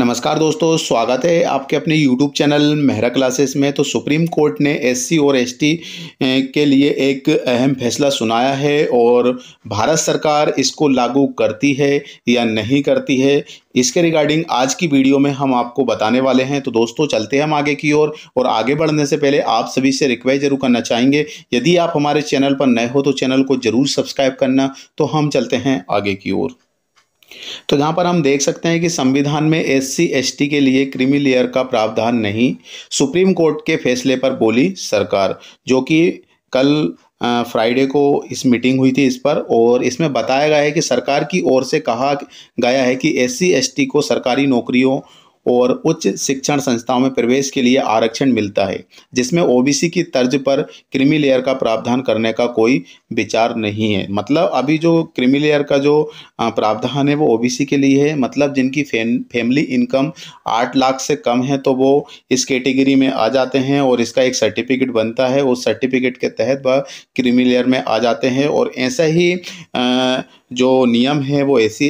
नमस्कार दोस्तों स्वागत है आपके अपने यूट्यूब चैनल मेहरा क्लासेस में तो सुप्रीम कोर्ट ने एससी और एसटी के लिए एक अहम फैसला सुनाया है और भारत सरकार इसको लागू करती है या नहीं करती है इसके रिगार्डिंग आज की वीडियो में हम आपको बताने वाले हैं तो दोस्तों चलते हैं हम आगे की ओर और, और आगे बढ़ने से पहले आप सभी से रिक्वेस्ट जरूर करना चाहेंगे यदि आप हमारे चैनल पर नए हो तो चैनल को जरूर सब्सक्राइब करना तो हम चलते हैं आगे की ओर तो यहाँ पर हम देख सकते हैं कि संविधान में एस सी के लिए क्रिमिलेयर का प्रावधान नहीं सुप्रीम कोर्ट के फैसले पर बोली सरकार जो कि कल फ्राइडे को इस मीटिंग हुई थी इस पर और इसमें बताया गया है कि सरकार की ओर से कहा गया है कि एस सी को सरकारी नौकरियों और उच्च शिक्षण संस्थाओं में प्रवेश के लिए आरक्षण मिलता है जिसमें ओबीसी की तर्ज पर क्रिमी लेयर का प्रावधान करने का कोई विचार नहीं है मतलब अभी जो क्रिमी लेयर का जो प्रावधान है वो ओबीसी के लिए है मतलब जिनकी फैम फैमिली इनकम आठ लाख से कम है तो वो इस कैटेगरी में आ जाते हैं और इसका एक सर्टिफिकेट बनता है उस सर्टिफिकेट के तहत वह क्रिमी लेयर में आ जाते हैं और ऐसा ही आ, जो नियम है वो एस सी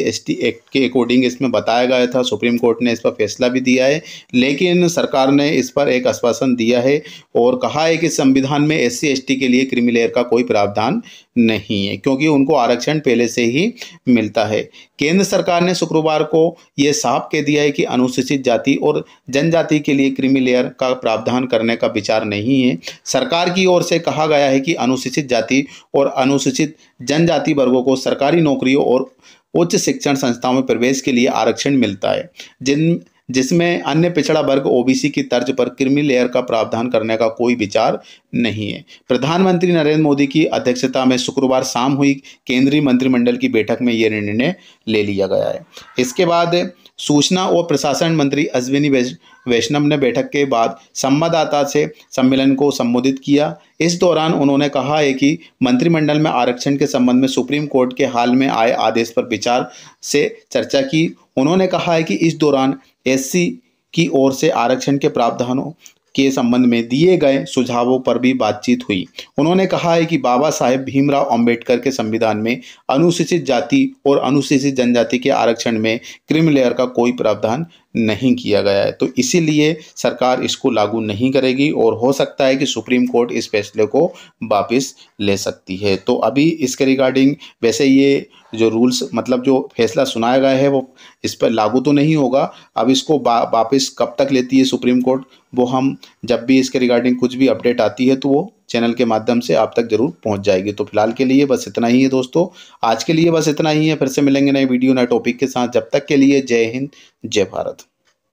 एक्ट के अकॉर्डिंग इसमें बताया गया था सुप्रीम कोर्ट ने इस पर फैसला भी दिया है लेकिन सरकार ने इस पर एक आश्वासन दिया है और कहा है कि संविधान में एस सी के लिए क्रिमिलेयर का कोई प्रावधान नहीं है क्योंकि उनको आरक्षण पहले से ही मिलता है केंद्र सरकार ने शुक्रवार को ये साफ कह दिया है कि अनुसूचित जाति और जनजाति के लिए क्रिमिलेयर लेयर का प्रावधान करने का विचार नहीं है सरकार की ओर से कहा गया है कि अनुसूचित जाति और अनुसूचित जनजाति वर्गों को सरकारी नौकरियों और उच्च शिक्षण संस्थाओं में प्रवेश के लिए आरक्षण मिलता है जिन जिसमें अन्य पिछड़ा वर्ग ओबीसी की तर्ज पर क्रिमी लेयर का प्रावधान करने का कोई विचार नहीं है प्रधानमंत्री नरेंद्र मोदी की अध्यक्षता में शुक्रवार शाम हुई केंद्रीय मंत्रिमंडल की बैठक में यह निर्णय ले लिया गया है इसके बाद सूचना और प्रशासन मंत्री अश्विनी वैष्णव ने बैठक के बाद संवाददाता से सम्मेलन को संबोधित किया इस दौरान उन्होंने कहा है कि मंत्रिमंडल में आरक्षण के संबंध में सुप्रीम कोर्ट के हाल में आए आदेश पर विचार से चर्चा की उन्होंने कहा है कि इस दौरान एससी की ओर से आरक्षण के प्रावधानों के संबंध में दिए गए सुझावों पर भी बातचीत हुई उन्होंने कहा है कि बाबा साहेब भीमराव अंबेडकर के संविधान में अनुसूचित जाति और अनुसूचित जनजाति के आरक्षण में क्रिमिलेयर का कोई प्रावधान नहीं किया गया है तो इसीलिए सरकार इसको लागू नहीं करेगी और हो सकता है कि सुप्रीम कोर्ट इस फैसले को वापस ले सकती है तो अभी इसके रिगार्डिंग वैसे ये जो रूल्स मतलब जो फैसला सुनाया गया है वो इस पर लागू तो नहीं होगा अब इसको वापस कब तक लेती है सुप्रीम कोर्ट वो हम जब भी इसके रिगार्डिंग कुछ भी अपडेट आती है तो वो चैनल के माध्यम से आप तक जरूर पहुंच जाएगी तो फिलहाल के लिए बस इतना ही है दोस्तों आज के लिए बस इतना ही है फिर से मिलेंगे नए वीडियो नए टॉपिक के साथ जब तक के लिए जय हिंद जय भारत